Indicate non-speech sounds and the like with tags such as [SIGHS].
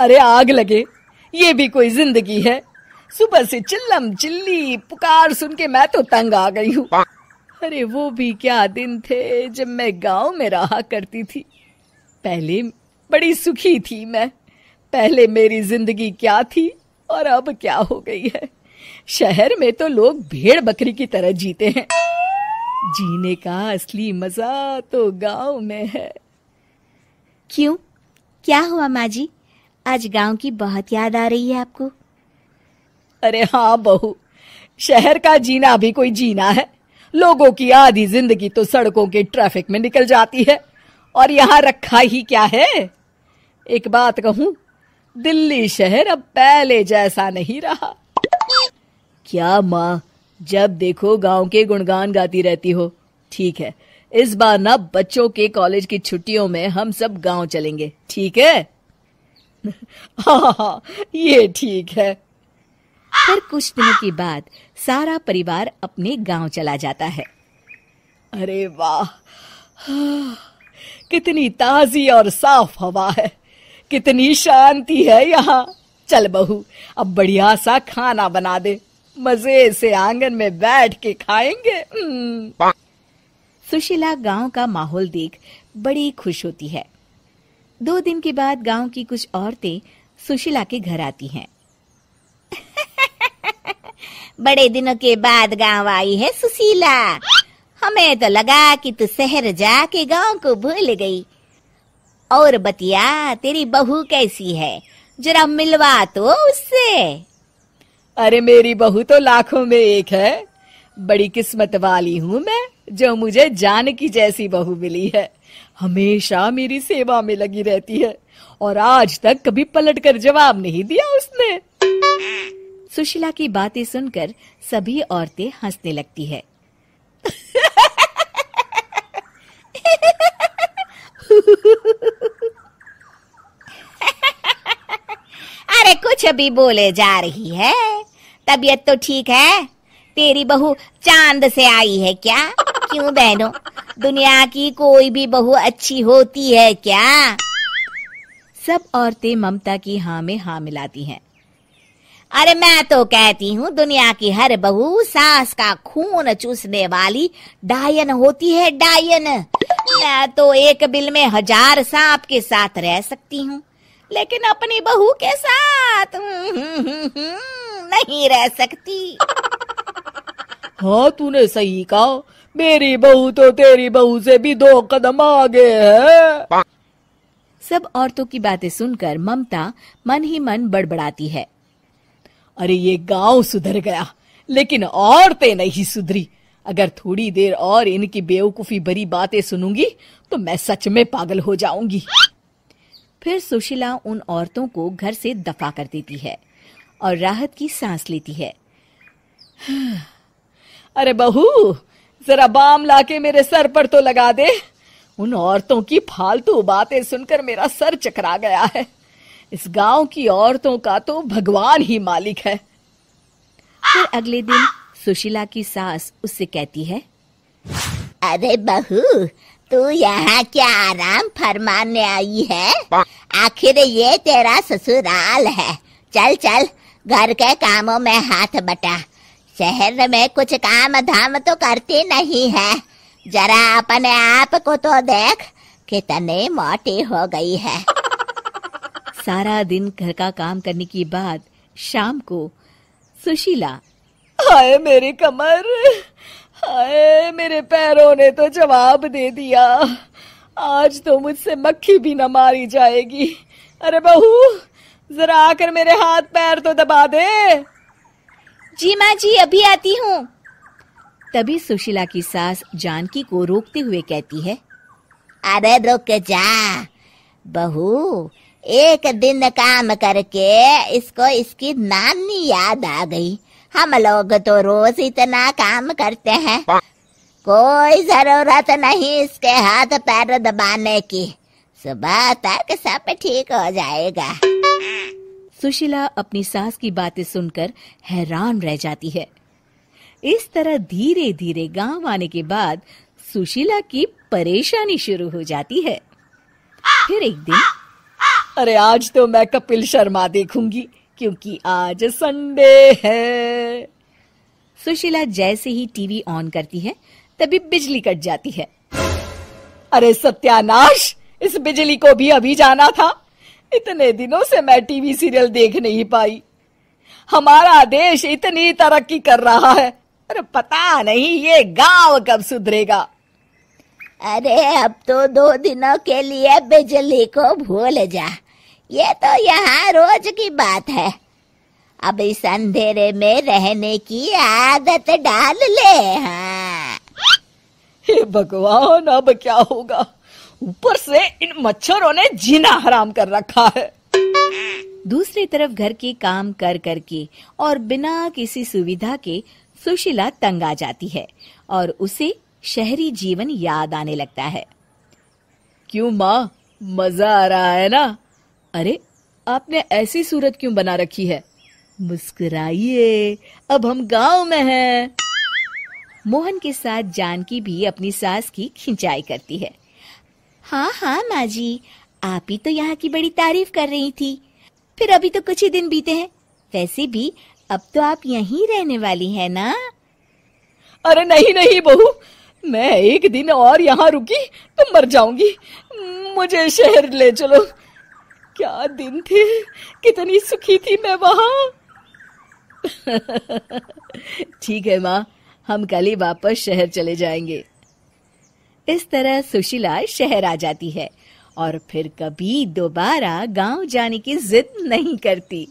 अरे आग लगे ये भी कोई जिंदगी है सुबह से चिल्लम चिल्ली पुकार सुन के मैं तो तंग आ गई हूँ अरे वो भी क्या दिन थे जब मैं गांव में रहा करती थी पहले बड़ी सुखी थी मैं पहले मेरी जिंदगी क्या थी और अब क्या हो गई है शहर में तो लोग भेड़ बकरी की तरह जीते हैं जीने का असली मजा तो गांव में है क्यों क्या हुआ माँ जी आज गांव की बहुत याद आ रही है आपको अरे हाँ बहू शहर का जीना भी कोई जीना है लोगों की आधी जिंदगी तो सड़कों के ट्रैफिक में निकल जाती है और यहाँ रखा ही क्या है एक बात कहूँ दिल्ली शहर अब पहले जैसा नहीं रहा क्या माँ जब देखो गांव के गुणगान गाती रहती हो ठीक है इस बार ना बच्चों के कॉलेज की छुट्टियों में हम सब गांव चलेंगे ठीक है हाँ ये ठीक है पर कुछ दिनों के बाद सारा परिवार अपने गांव चला जाता है अरे वाह कितनी ताजी और साफ हवा है कितनी शांति है यहाँ चल बहू अब बढ़िया सा खाना बना दे मजे से आंगन में बैठ के खाएंगे हम्म। सुशीला गांव का माहौल देख बड़ी खुश होती है दो दिन के बाद गांव की कुछ औरतें सुशीला के घर आती हैं [LAUGHS] बड़े दिनों के बाद गांव आई है सुशीला हमें तो लगा कि तू शहर जाके गांव को भूल गई और बतिया तेरी बहू कैसी है जरा मिलवा तो उससे अरे मेरी बहू तो लाखों में एक है बड़ी किस्मत वाली हूँ मैं जो मुझे जान की जैसी बहू मिली है हमेशा मेरी सेवा में लगी रहती है और आज तक कभी पलट कर जवाब नहीं दिया उसने सुशीला की बातें सुनकर सभी औरतें हंसने लगती है अरे कुछ भी बोले जा रही है तबीयत तो ठीक है तेरी बहू चांद से आई है क्या क्यों बहनों दुनिया की कोई भी बहू अच्छी होती है क्या सब औरतें ममता की हाँ में हाँ मिलाती हैं अरे मैं तो कहती हूँ दुनिया की हर बहू सास का खून चूसने वाली डायन होती है डायन मैं तो एक बिल में हजार सांप के साथ रह सकती हूँ लेकिन अपनी बहू के साथ [LAUGHS] नहीं रह सकती हाँ तूने सही कहा मेरी बहू तो तेरी बहू से भी दो कदम आगे है सब औरतों की बातें सुनकर ममता मन ही मन बड़बड़ाती है अरे ये गांव सुधर गया लेकिन औरतें नहीं सुधरी अगर थोड़ी देर और इनकी बेवकूफी भरी बातें सुनूंगी तो मैं सच में पागल हो जाऊंगी फिर सुशीला उन औरतों को घर से दफा कर देती है और राहत की सांस लेती है [SIGHS] अरे बहू जरा बाम लाके मेरे सर पर तो लगा दे उन औरतों की फालतू बातें सुनकर मेरा सर चकरा गया है इस गांव की औरतों का तो भगवान ही मालिक है फिर अगले दिन सुशीला की सास उससे कहती है अरे बहू तू यहाँ क्या आराम फरमाने आई है आखिर ये तेरा ससुराल है चल चल घर के कामों में हाथ बटा शहर में कुछ काम धाम तो करती नहीं है जरा अपने आप को तो देख कितने मोटे हो गई है सारा दिन घर का काम करने के बाद शाम को सुशीला हाय मेरी कमर हाय मेरे पैरों ने तो जवाब दे दिया आज तो मुझसे मक्खी भी न मारी जाएगी अरे बहू जरा आकर मेरे हाथ पैर तो दबा दे जी माँ जी अभी आती हूँ तभी सुशीला की सास जानकी को रोकते हुए कहती है अरे रुक जा बहू एक दिन काम करके इसको इसकी नानी याद आ गई हम लोग तो रोज इतना काम करते हैं कोई जरूरत नहीं इसके हाथ पैर दबाने की सुबह तक सब ठीक हो जाएगा सुशीला अपनी सास की बातें सुनकर हैरान रह जाती है इस तरह धीरे धीरे गांव आने के बाद सुशीला की परेशानी शुरू हो जाती है फिर एक दिन अरे आज तो मैं कपिल शर्मा देखूंगी क्योंकि आज संडे है सुशीला जैसे ही टीवी ऑन करती है तभी बिजली कट जाती है अरे सत्यानाश इस बिजली को भी अभी जाना था इतने दिनों से मैं टीवी सीरियल देख नहीं पाई हमारा देश इतनी तरक्की कर रहा है अरे पता नहीं ये गांव कब सुधरेगा अरे अब तो दो दिनों के लिए बिजली को भूल जा ये तो यहाँ रोज की बात है अब इस अंधेरे में रहने की आदत डाल ले हाँ हे भगवान अब क्या होगा ऊपर से इन मच्छरों ने जीना हराम कर रखा है दूसरी तरफ घर के काम कर कर के और बिना किसी सुविधा के सुशीला तंग आ जाती है और उसे शहरी जीवन याद आने लगता है क्यों माँ मजा आ रहा है ना अरे आपने ऐसी सूरत क्यों बना रखी है मुस्कुराइए अब हम गांव में हैं मोहन के साथ जानकी भी अपनी सास की खिंचाई करती है हाँ हाँ माँ जी आप ही तो यहाँ की बड़ी तारीफ कर रही थी फिर अभी तो कुछ ही दिन बीते हैं वैसे भी अब तो आप यहीं रहने वाली है ना अरे नहीं नहीं बहू मैं एक दिन और यहाँ रुकी तो मर जाऊंगी मुझे शहर ले चलो क्या दिन थे कितनी सुखी थी मैं वहां [LAUGHS] ठीक है माँ हम कल ही वापस शहर चले जाएंगे इस तरह सुशीला शहर आ जाती है और फिर कभी दोबारा गांव जाने की जिद नहीं करती